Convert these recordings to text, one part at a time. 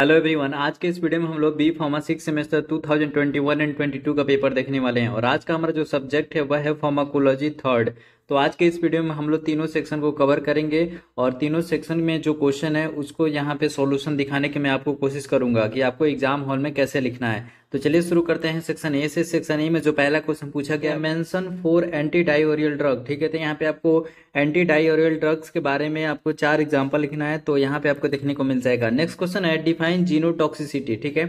hello everyone आज के इस वीडियो में हम लोग B pharma six semester 2021 and 22 का पेपर देखने वाले हैं और आज का हमारा जो सब्जेक्ट है वह है फार्माकोलॉजी थर्ड तो आज के इस वीडियो में हम लोग तीनों सेक्शन को कवर करेंगे और तीनों सेक्शन में जो क्वेश्चन है उसको यहाँ पे सॉल्यूशन दिखाने की मैं आपको कोशिश करूंगा कि आपको एग्जाम हॉल में कैसे लिखना है तो चलिए शुरू करते हैं सेक्शन ए से सेक्शन ए में जो पहला क्वेश्चन पूछा गया mention four anti diarrhoeal drug ठीक है तो यहाँ पे आपको एंटी डाइओरियल ड्रग्स के बारे में आपको चार एग्जाम्पल लिखना है तो यहाँ पे आपको देखने को मिल जाएगा नेक्स्ट क्वेश्चन है डिफाइन जीनो ठीक है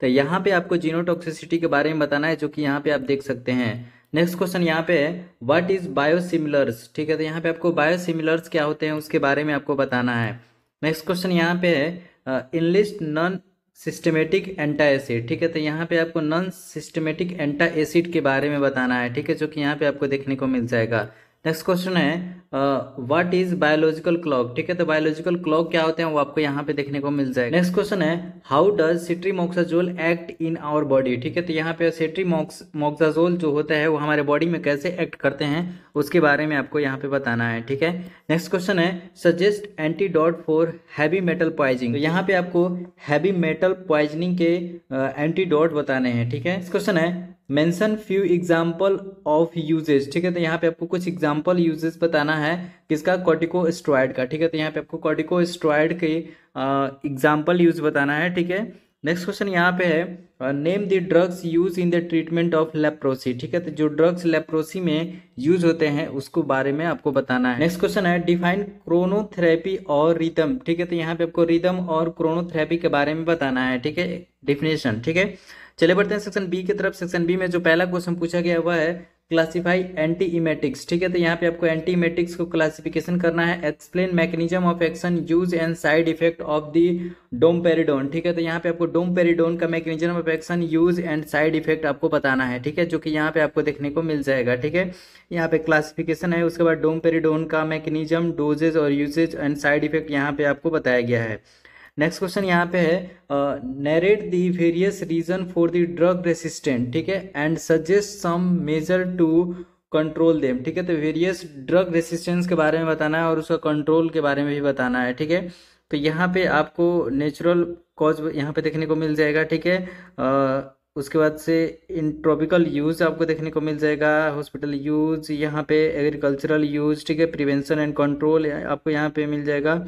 तो यहाँ पे आपको जीनो के बारे में बताना है जो कि यहाँ पे आप देख सकते हैं नेक्स्ट क्वेश्चन यहाँ पे है व्हाट इज़ बायोसिमिलर्स ठीक है तो यहाँ पे आपको बायोसिमिलर्स क्या होते हैं उसके बारे में आपको बताना है नेक्स्ट क्वेश्चन यहाँ पे है enlist non systematic antacid ठीक है तो यहाँ पे आपको नॉन सिस्टमेटिक एंटा एसिड के बारे में बताना है ठीक है जो कि यहाँ पे आपको देखने को मिल जाएगा नेक्स्ट क्वेश्चन है व्हाट इज बायोलॉजिकल क्लॉक ठीक है तो बायोलॉजिकल क्लॉक क्या होते हैं वो आपको यहाँ पे देखने को मिल जाएगा नेक्स्ट क्वेश्चन है how does cotrimoxazole act in our body ठीक है तो यहाँ पे मोक्साजोल जो होता है वो हमारे बॉडी में कैसे एक्ट करते हैं उसके बारे में आपको यहाँ पे बताना है ठीक है नेक्स्ट क्वेश्चन है suggest antidote for heavy metal poisoning यहाँ पे आपको हैवी मेटल पॉइजनिंग के एंटीडॉट uh, बताने हैं ठीक है नेक्स्ट क्वेश्चन है mention few example of uses ठीक है तो यहाँ पे आपको कुछ एग्जाम्पल यूजेज बताना है किसका स्ट्रॉयड का ठीक है तो यहाँ पे आपको स्ट्रॉयड के एग्जाम्पल यूज बताना है ठीक है नेक्स्ट क्वेश्चन यहाँ पे है name the drugs use in the treatment of leprosy ठीक है तो जो ड्रग्स लेप्रोसी में यूज होते हैं उसको बारे में आपको बताना है नेक्स्ट क्वेश्चन है डिफाइन क्रोनोथेरेपी और रिदम ठीक है तो यहाँ पे आपको रिदम और क्रोनोथेरेपी के बारे में बताना है ठीक है डिफिनेशन ठीक है चले बढ़ते हैं सेक्शन बी की तरफ सेक्शन बी में जो पहला क्वेश्चन पूछा गया हुआ है क्लासिफाई एंटी इमेटिक्स ठीक है तो यहाँ पे आपको एंटी इमेटिक्स को क्लासिफिकेशन करना है explain mechanism of action use and side effect of the domperidone ठीक है तो यहाँ पे आपको डोम पेरिडोन का mechanism of action use and side effect आपको बताना है ठीक है जो कि यहाँ पे आपको देखने को मिल जाएगा ठीक है यहाँ पे क्लासिफिकेशन है उसके बाद डोम पेरिडोन का मैकेनिज्म डोजेज और यूजेज एंड साइड इफेक्ट यहाँ पे आपको बताया गया है नेक्स्ट क्वेश्चन यहाँ पे है narrate the various reason for the drug resistant ठीक है and suggest some measure to control them ठीक है तो वेरियस ड्रग रेसिस्टेंस के बारे में बताना है और उसका कंट्रोल के बारे में भी बताना है ठीक है तो यहाँ पे आपको नेचुरल कॉज यहाँ पे देखने को मिल जाएगा ठीक है उसके बाद से इन ट्रॉपिकल यूज़ आपको देखने को मिल जाएगा हॉस्पिटल यूज़ यहाँ पे एग्रीकल्चरल यूज़ ठीक है प्रिवेंशन एंड कंट्रोल आपको यहाँ पे मिल जाएगा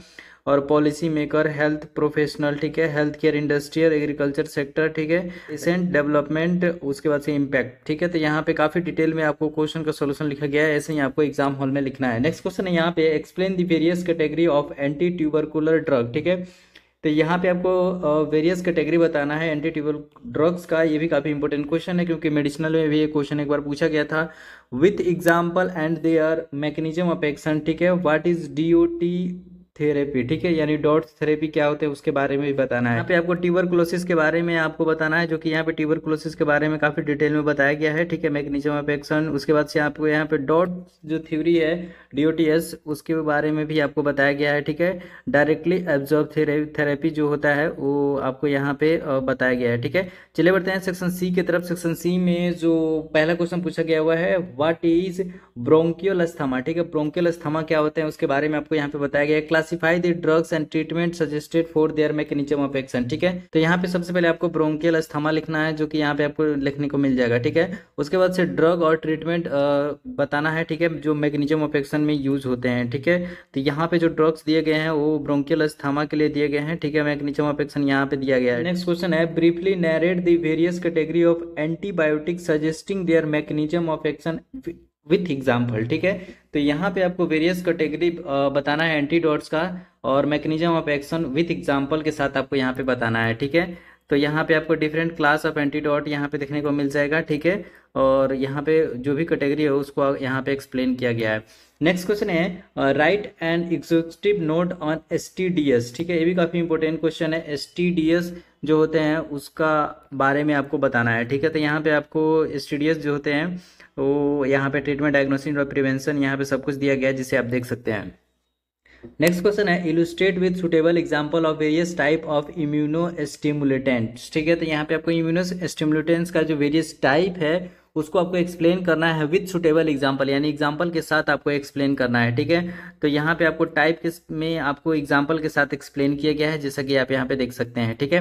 और पॉलिसी मेकर हेल्थ प्रोफेशनल ठीक है health care industrial agriculture sector ठीक है रिसेंट डेवलपमेंट उसके बाद से इम्पैक्ट ठीक है तो यहाँ पे काफ़ी डिटेल में आपको क्वेश्चन का सोल्यूशन लिखा गया है ऐसे ही आपको एग्जाम हॉल में लिखना है नेक्स्ट क्वेश्चन है यहाँ पे explain the various category of anti tubercular drug ठीक है तो यहाँ पे आपको वेरियस कैटेगरी बताना है एंटी ट्यूबल ड्रग्स का ये भी काफ़ी इंपॉर्टेंट क्वेश्चन है क्योंकि मेडिसिनल में भी ये क्वेश्चन एक बार पूछा गया था with example and they are mechanism of action ठीक है what is D O T therapy ठीक है यानी डॉट्स थेरेपी क्या होते हैं उसके बारे में भी बताना है यहाँ पे आपको ट्यूबर क्लोसिस के बारे में आपको बताना है जो कि यहाँ पे ट्यूबर क्लोसिस के बारे में काफी डिटेल में बताया गया है ठीक है मैग्नीशियम एक्शन उसके बाद से आपको यहाँ पे डॉट जो थ्योरी है डीओटीएस उसके बारे में भी आपको बताया गया है ठीक है डायरेक्टली एब्जॉर्ब थेरेपी जो होता है वो आपको यहाँ पे बताया गया है ठीक है चले बढ़ते हैं सेक्शन सी की तरफ सेक्शन सी में जो पहला क्वेश्चन पूछा गया हुआ है वाट इज ब्रोंकियोल अस्थमा ठीक है ब्रोंकियोल अस्थमा क्या होते हैं उसके बारे में आपको यहाँ पे बताया गया है class classify the drugs and treatment suggested for their mechanism of action ठीक है तो यहाँ पे सबसे पहले आपको ब्रोंकियल अस्थमा लिखना है जो कि यहाँ पे आपको लिखने को मिल जाएगा ठीक है उसके बाद से ड्रग और ट्रीटमेंट बताना है ठीक है जो मैकेनिज्म ऑफ एक्शन में यूज होते हैं ठीक है तो यहाँ पे जो ड्रग्स दिए गए हैं वो ब्रोंकियल अस्थमा के लिए दिए गए हैं ठीक है मैकेनिज्म ऑफ एक्शन यहाँ पे दिया गया है नेक्स्ट क्वेश्चन है briefly narrate the various category of antibiotic suggesting their mechanism of action with example ठीक है तो यहाँ पे आपको वेरियस कैटेगरी बताना है एंटीडॉट्स का और mechanism of action with example के साथ आपको यहाँ पे बताना है ठीक है तो यहाँ पे आपको डिफरेंट क्लास ऑफ एंटीडॉट यहाँ पे देखने को मिल जाएगा ठीक है और यहाँ पे जो भी कैटेगरी है उसको यहाँ पे एक्सप्लेन किया गया है नेक्स्ट क्वेश्चन है राइट एंड एग्जिव नोट ऑन एस ठीक है ये भी काफ़ी इंपॉर्टेंट क्वेश्चन है एस जो होते हैं उसका बारे में आपको बताना है ठीक है तो यहाँ पे आपको एस जो होते हैं वो यहाँ पे ट्रीटमेंट डायग्नोसिस और प्रिवेंशन यहाँ पे सब कुछ दिया गया है जिसे आप देख सकते हैं नेक्स्ट क्वेश्चन है illustrate with suitable example of various type of immunostimulant ठीक है तो यहाँ पे आपको इम्यूनो स्टिमुलेटेंट्स का जो वेरियस टाइप है उसको आपको एक्सप्लेन करना है विथ सुटेबल एग्जाम्पल यानी एग्जाम्पल के साथ आपको एक्सप्लेन करना है ठीक है तो यहाँ पे आपको टाइप के में आपको एग्जाम्पल के साथ एक्सप्लेन किया गया है जैसा कि आप यहाँ पे देख सकते हैं ठीक है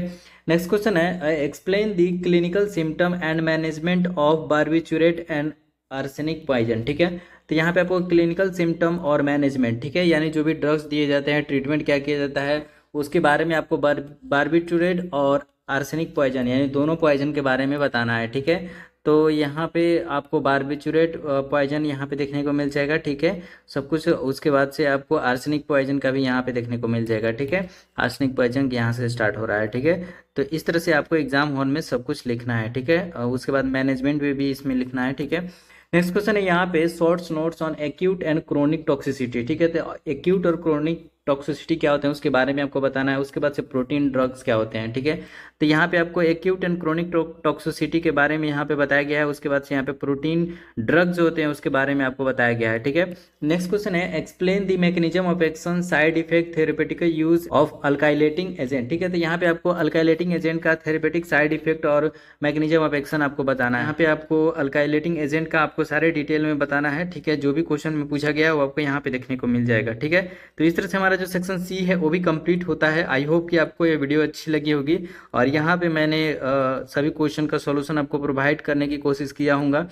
नेक्स्ट क्वेश्चन है explain the clinical symptom and management of barbiturate and arsenic poison ठीक है तो यहाँ पे आपको क्लिनिकल सिम्टम और मैनेजमेंट ठीक है यानी जो भी ड्रग्स दिए जाते हैं ट्रीटमेंट क्या किया जाता है उसके बारे में आपको बार बारबिट्यूरेट और आर्सेनिक पॉइजन यानी दोनों पॉइजन के बारे में बताना है ठीक है तो यहाँ पे आपको बारबिचुरेट पॉइजन यहाँ पे देखने को मिल जाएगा ठीक है सब कुछ उसके बाद से आपको आर्सेनिक पॉइजन का भी यहाँ पे देखने को मिल जाएगा ठीक है आर्सेनिक पॉइजन यहाँ से स्टार्ट हो रहा है ठीक है तो इस तरह से आपको एग्जाम हॉल में सब कुछ लिखना है ठीक है उसके बाद मैनेजमेंट भी, भी इसमें लिखना है ठीक है नेक्स्ट क्वेश्चन है यहाँ पे shorts notes on acute and chronic toxicity ठीक है तो एक्यूट और क्रोनिक टॉक्सिसिटी क्या होते हैं उसके बारे में आपको बताना है उसके बाद से प्रोटीन ड्रग्स क्या होते हैं ठीक है तो यहाँ पे आपको एक्यूट एंड क्रोनिक टॉक्सिसिटी के बारे में यहाँ पे बताया गया है उसके बाद से यहाँ पे प्रोटीन ड्रग्स होते हैं उसके बारे में आपको बताया गया है ठीक है नेक्स्ट क्वेश्चन है explain the mechanism of action side effect therapeutic use of alkylating agent ठीक है तो यहाँ पे आपको अल्काइलेटिंग एजेंट का थेरेपेटिक साइड इफेक्ट और मैकेनिज्म ऑफ एक्शन आपको बताना है यहाँ पे आपको अल्काइलेटिंग एजेंट का आपको सारे डिटेल में बताना है ठीक है जो भी क्वेश्चन में पूछा गया वो आपको यहाँ पे देखने को मिल जाएगा ठीक है तो इस तरह से हमारा जो सेक्शन सी है वो भी कंप्लीट होता है आई होप कि आपको ये वीडियो अच्छी लगी होगी और यहाँ पे मैंने सभी क्वेश्चन का सॉल्यूशन आपको प्रोवाइड करने की कोशिश किया होगा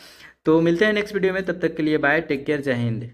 तो मिलते हैं नेक्स्ट वीडियो में तब तक के लिए बाय टेक केयर जय हिंद